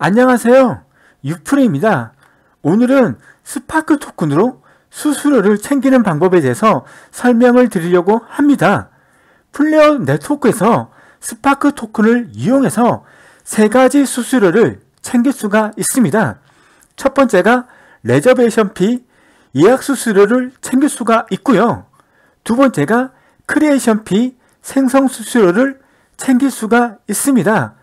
안녕하세요. 유프레입니다. 오늘은 스파크 토큰으로 수수료를 챙기는 방법에 대해서 설명을 드리려고 합니다. 플레어 네트워크에서 스파크 토큰을 이용해서 세 가지 수수료를 챙길 수가 있습니다. 첫 번째가 레저베이션 피, 예약 수수료를 챙길 수가 있고요. 두 번째가 크리에이션 피, 생성 수수료를 챙길 수가 있습니다.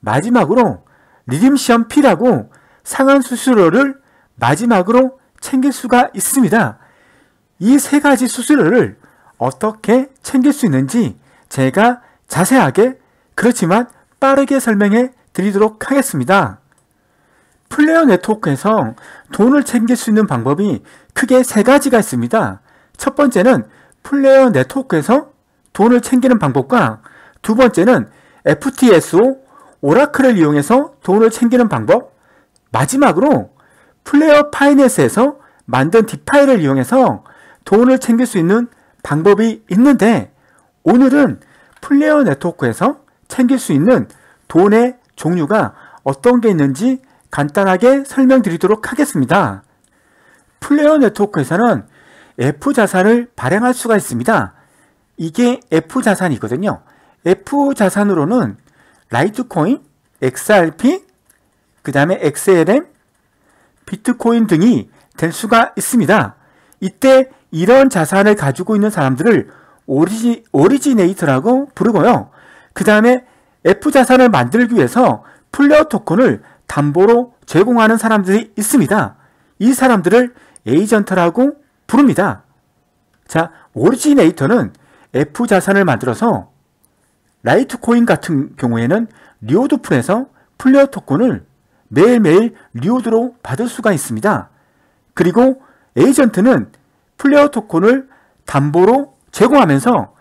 마지막으로 리듬시험 P라고 상한 수수료를 마지막으로 챙길 수가 있습니다. 이 세 가지 수수료를 어떻게 챙길 수 있는지 제가 자세하게 그렇지만 빠르게 설명해 드리도록 하겠습니다. 플레어 네트워크에서 돈을 챙길 수 있는 방법이 크게 세 가지가 있습니다. 첫 번째는 플레어 네트워크에서 돈을 챙기는 방법과 두 번째는 FTSO 오라클을 이용해서 돈을 챙기는 방법, 마지막으로 플레이어 파이낸스에서 만든 디파이를 이용해서 돈을 챙길 수 있는 방법이 있는데 오늘은 플레이어 네트워크에서 챙길 수 있는 돈의 종류가 어떤 게 있는지 간단하게 설명드리도록 하겠습니다. 플레이어 네트워크에서는 F 자산을 발행할 수가 있습니다. 이게 F 자산이거든요. F 자산으로는 라이트코인, XRP, 그 다음에 XLM, 비트코인 등이 될 수가 있습니다. 이때 이런 자산을 가지고 있는 사람들을 오리지, 오리지네이터라고 부르고요. 그 다음에 F자산을 만들기 위해서 플레어 토큰을 담보로 제공하는 사람들이 있습니다. 이 사람들을 에이전트라고 부릅니다. 자, 오리지네이터는 F자산을 만들어서 라이트코인 같은 경우에는 리오드풀에서 플레어 토큰을 매일매일 리오드로 받을 수가 있습니다. 그리고 에이전트는 플레어 토큰을 담보로 제공하면서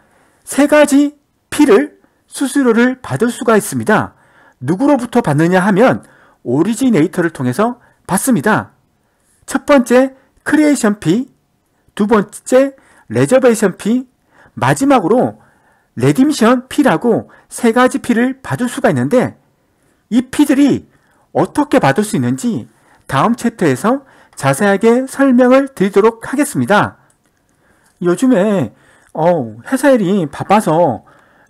세 가지 피를 수수료를 받을 수가 있습니다. 누구로부터 받느냐 하면 오리지네이터를 통해서 받습니다. 첫 번째 크리에이션 피, 두 번째 레저베이션 피, 마지막으로 레딤션 피라고 세 가지 피를 받을 수가 있는데 이 피들이 어떻게 받을 수 있는지 다음 챕터에서 자세하게 설명을 드리도록 하겠습니다. 요즘에 어, 회사 일이 바빠서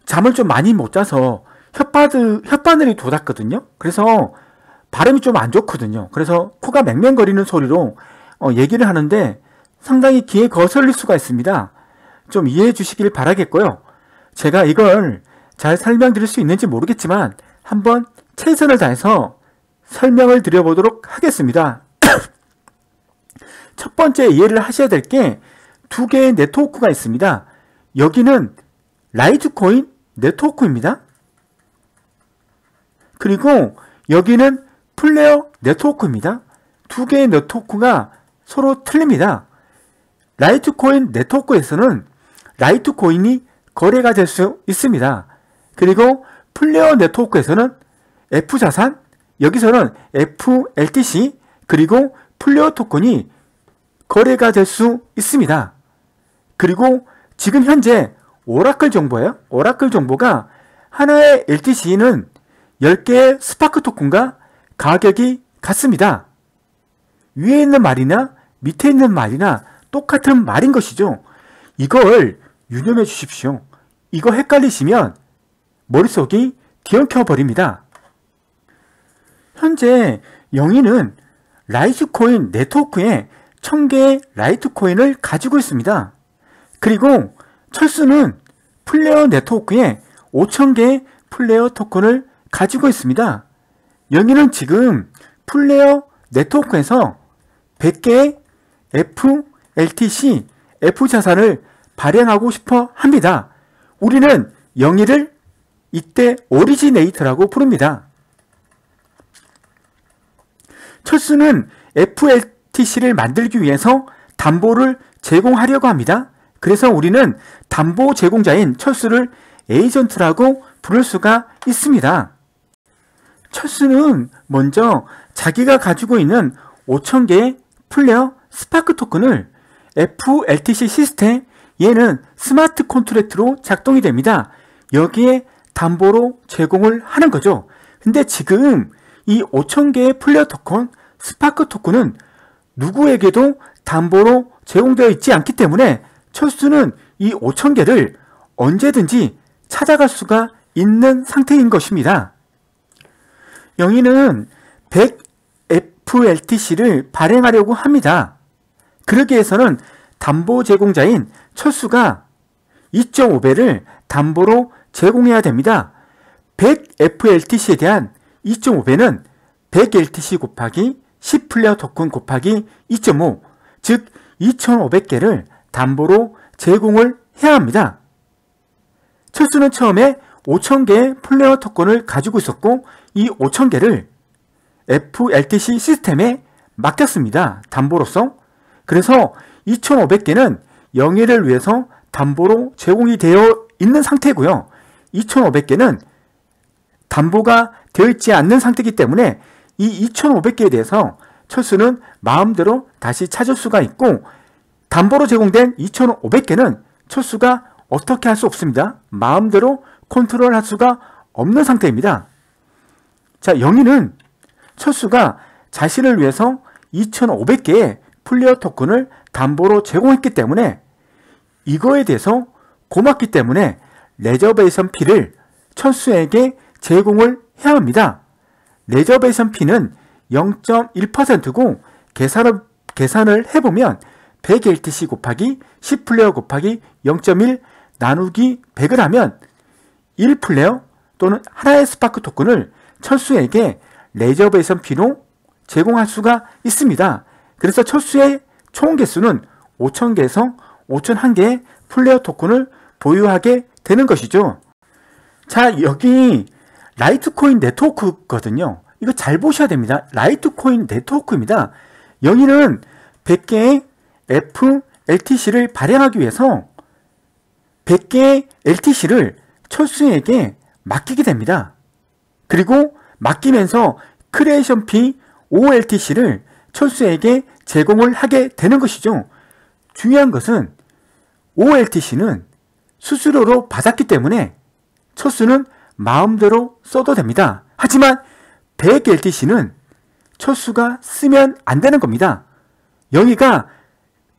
잠을 좀 많이 못 자서 혓바드, 혓바늘이 돋았거든요. 그래서 발음이 좀 안 좋거든요. 그래서 코가 맹맹거리는 소리로 어, 얘기를 하는데 상당히 귀에 거슬릴 수가 있습니다. 좀 이해해 주시길 바라겠고요. 제가 이걸 잘 설명드릴 수 있는지 모르겠지만 한번 최선을 다해서 설명을 드려보도록 하겠습니다. 첫 번째 이해를 하셔야 될 게 두 개의 네트워크가 있습니다. 여기는 라이트코인 네트워크입니다. 그리고 여기는 플레어 네트워크입니다. 두 개의 네트워크가 서로 틀립니다. 라이트코인 네트워크에서는 라이트코인이 거래가 될 수 있습니다. 그리고 플레어 네트워크에서는 F자산, 여기서는 FLTC, 그리고 플레어 토큰이 거래가 될 수 있습니다. 그리고 지금 현재 오라클 정보예요. 오라클 정보가 하나의 LTC는 10개의 스파크 토큰과 가격이 같습니다. 위에 있는 말이나 밑에 있는 말이나 똑같은 말인 것이죠. 이걸 유념해 주십시오. 이거 헷갈리시면 머릿속이 뒤엉켜 버립니다. 현재 영희는 라이트코인 네트워크에 1000개의 라이트코인을 가지고 있습니다. 그리고 철수는 플레어 네트워크에 5000개의 플레어 토큰을 가지고 있습니다. 영희는 지금 플레어 네트워크에서 100개의 FLTC F 자산을 발행하고 싶어 합니다. 우리는 영의를 이때 오리지네이트라고 부릅니다. 철수는 FLTC를 만들기 위해서 담보를 제공하려고 합니다. 그래서 우리는 담보 제공자인 철수를 에이전트라고 부를 수가 있습니다. 철수는 먼저 자기가 가지고 있는 5,000개의 플레어 스파크 토큰을 FLTC 시스템 얘는 스마트 콘트랙트로 작동이 됩니다. 여기에 담보로 제공을 하는 거죠. 근데 지금 이 5,000개의 플레어 토큰, 스파크 토큰은 누구에게도 담보로 제공되어 있지 않기 때문에 철수는 이 5,000개를 언제든지 찾아갈 수가 있는 상태인 것입니다. 영희는 100FLTC를 발행하려고 합니다. 그러기 위해서는 담보 제공자인 철수가 2.5배를 담보로 제공해야 됩니다. 100FLTC에 대한 2.5배는 100LTC 곱하기 10플레어 토큰 곱하기 2.5, 즉 2,500개를 담보로 제공을 해야 합니다. 철수는 처음에 5,000개의 플레어 토큰을 가지고 있었고 이 5,000개를 FLTC 시스템에 맡겼습니다. 담보로서. 그래서 2,500개는 영예를 위해서 담보로 제공이 되어 있는 상태고요. 2,500개는 담보가 되어 있지 않는 상태이기 때문에 이 2,500개에 대해서 철수는 마음대로 다시 찾을 수가 있고 담보로 제공된 2,500개는 철수가 어떻게 할 수 없습니다. 마음대로 컨트롤할 수가 없는 상태입니다. 자, 영희는 철수가 자신을 위해서 2,500개의 플레어 토큰을 담보로 제공했기 때문에 이거에 대해서 고맙기 때문에 레저베이션 피를 철수에게 제공을 해야 합니다. 레저베이션 피는 0.1%고 계산을, 계산을 해보면 100LTC 곱하기 10플레어 곱하기 0.1 나누기 100을 하면 1플레어 또는 하나의 스파크 토큰을 철수에게 레저베이션 피로 제공할 수가 있습니다. 그래서 철수의 총 개수는 5,000개에서 5,001개의 플레어 토큰을 보유하게 되는 것이죠. 자, 여기 라이트코인 네트워크거든요. 이거 잘 보셔야 됩니다. 라이트코인 네트워크입니다. 여기는 100개의 FLTC를 발행하기 위해서 100개의 LTC를 철수에게 맡기게 됩니다. 그리고 맡기면서 크리에이션 피 OLTC를 철수에게 제공을 하게 되는 것이죠. 중요한 것은 OLTC는 수수료로 받았기 때문에 첫수는 마음대로 써도 됩니다. 하지만 100LTC는 첫수가 쓰면 안 되는 겁니다. 영희가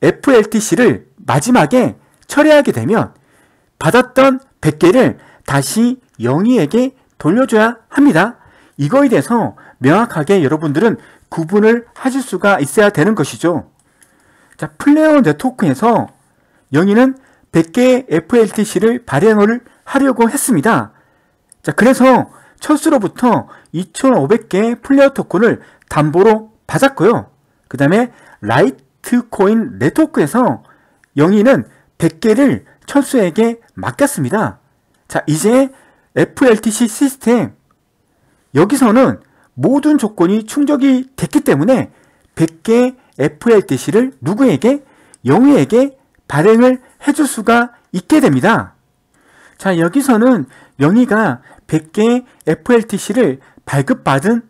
FLTC를 마지막에 철회하게 되면 받았던 100개를 다시 영희에게 돌려줘야 합니다. 이거에 대해서 명확하게 여러분들은 구분을 하실 수가 있어야 되는 것이죠. 자, 플레어 네트워크에서 영희는 100개의 FLTC를 발행을 하려고 했습니다. 자, 그래서 철수로부터 2,500개의 플레어 토큰을 담보로 받았고요. 그 다음에 라이트코인 네트워크에서 영희는 100개를 철수에게 맡겼습니다. 자, 이제 FLTC 시스템 여기서는 모든 조건이 충족이 됐기 때문에 100개 FLTC를 누구에게? 영희에게 발행을 해줄 수가 있게 됩니다. 자 여기서는 영희가 100개 FLTC를 발급받은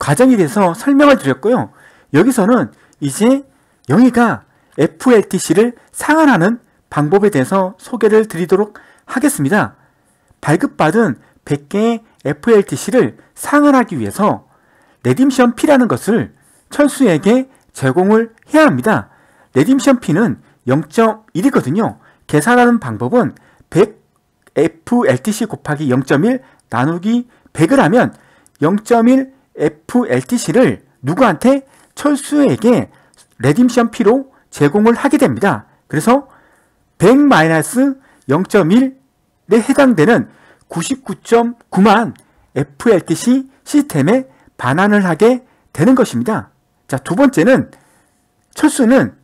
과정에 대해서 설명을 드렸고요. 여기서는 이제 영희가 FLTC를 상환하는 방법에 대해서 소개를 드리도록 하겠습니다. 발급받은 100개의 FLTC를 상환하기 위해서 레딤션 P라는 것을 철수에게 제공을 해야 합니다. 레딤션 P는 0.1이거든요. 계산하는 방법은 100 FLTC 곱하기 0.1 나누기 100을 하면 0.1 FLTC를 누구한테? 철수에게 레딤션 P로 제공을 하게 됩니다. 그래서 100-0.1에 해당되는 99.9만 FLTC 시스템에 반환을 하게 되는 것입니다. 자, 두 번째는 철수는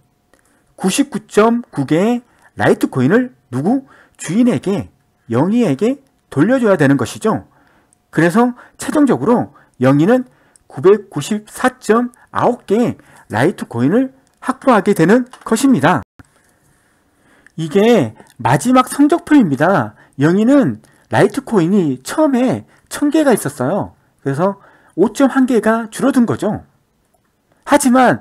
99.9개의 라이트코인을 누구? 주인에게, 영희에게 돌려줘야 되는 것이죠. 그래서 최종적으로 영희는 994.9개의 라이트코인을 확보하게 되는 것입니다. 이게 마지막 성적표입니다. 영희는 라이트 코인이 처음에 1000개가 있었어요. 그래서 5.1개가 줄어든 거죠. 하지만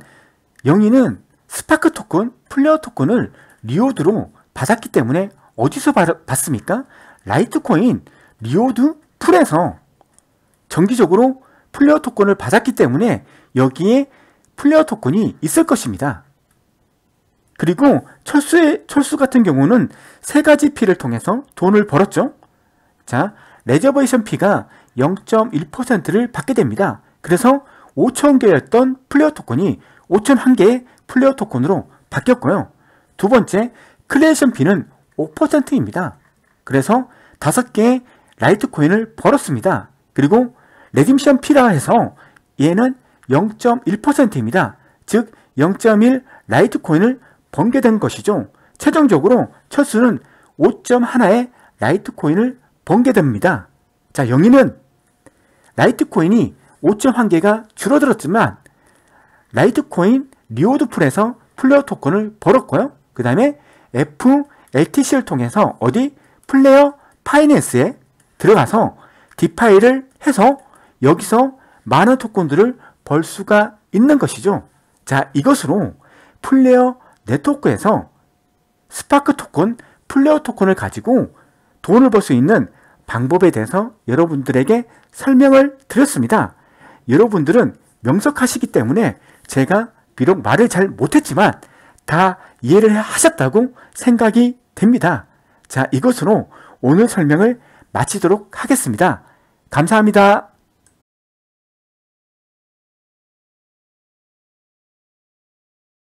영희는 스파크 토큰, 플레어 토큰을 리오드로 받았기 때문에 어디서 받습니까? 라이트 코인 리오드 풀에서 정기적으로 플레어 토큰을 받았기 때문에 여기에 플레어 토큰이 있을 것입니다. 그리고 철수의, 철수 같은 경우는 세 가지 피를 통해서 돈을 벌었죠. 자, 레저베이션 피가 0.1%를 받게 됩니다. 그래서 5,000개였던 플레어 토큰이 5,001개의 플레어 토큰으로 바뀌었고요. 두 번째, 클레이션 피는 5%입니다. 그래서 5개의 라이트 코인을 벌었습니다. 그리고 레딤션 피라 해서 얘는 0.1%입니다. 즉, 0.1 라이트 코인을 번게 된 것이죠. 최종적으로 첫수는 5.1의 라이트 코인을 번개됩니다. 자, 영희는 라이트코인이 5.1개가 줄어들었지만 라이트코인 리오드풀에서 플레어 토큰을 벌었고요. 그 다음에 FLTC를 통해서 어디 플레어 파이낸스에 들어가서 디파이를 해서 여기서 많은 토큰들을 벌 수가 있는 것이죠. 자, 이것으로 플레어 네트워크에서 스파크 토큰, 플레어 토큰을 가지고 돈을 벌 수 있는 방법에 대해서 여러분들에게 설명을 드렸습니다. 여러분들은 명석하시기 때문에 제가 비록 말을 잘 못했지만 다 이해를 하셨다고 생각이 됩니다. 자, 이것으로 오늘 설명을 마치도록 하겠습니다. 감사합니다.